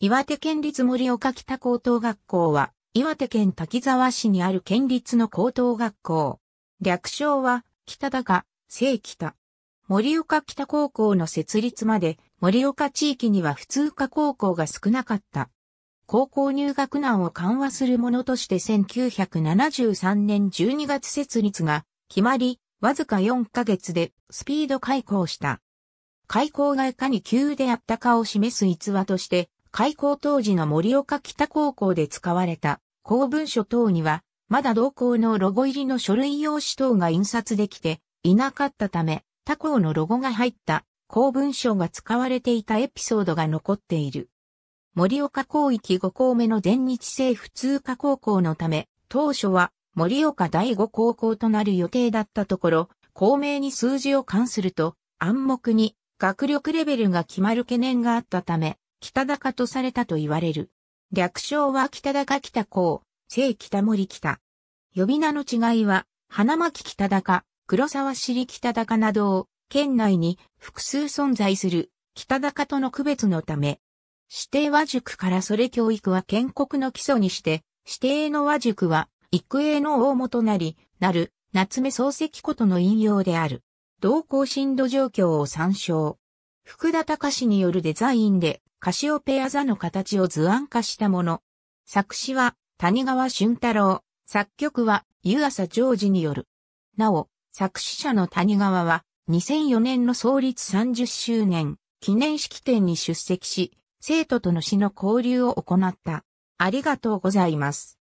岩手県立森岡北高等学校は、岩手県滝沢市にある県立の高等学校。略称は、北高、正聖北。森岡北高校の設立まで、森岡地域には普通科高校が少なかった。高校入学難を緩和するものとして1973年12月設立が決まり、わずか4ヶ月でスピード開校した。開校がいかに急であったかを示す逸話として、開校当時の森岡北高校で使われた公文書等には、まだ同校のロゴ入りの書類用紙等が印刷できていなかったため、他校のロゴが入った公文書が使われていたエピソードが残っている。森岡広域5校目の全日制普通科高校のため、当初は森岡第5高校となる予定だったところ、公明に数字を関すると暗黙に学力レベルが決まる懸念があったため、北高とされたと言われる。略称は北高北高、聖北森北。呼び名の違いは、花巻北高、黒沢尻北高などを、県内に複数存在する北高との区別のため、指定和塾からそれ教育は建国の基礎にして、指定の和塾は、育英の大元なり、なる、夏目漱石ことの引用である。同行進度状況を参照。福田隆によるデザインでカシオペア座の形を図案化したもの。作詞は谷川俊太郎、作曲は湯浅ージによる。なお、作詞者の谷川は2004年の創立30周年記念式典に出席し、生徒との詩の交流を行った。ありがとうございます。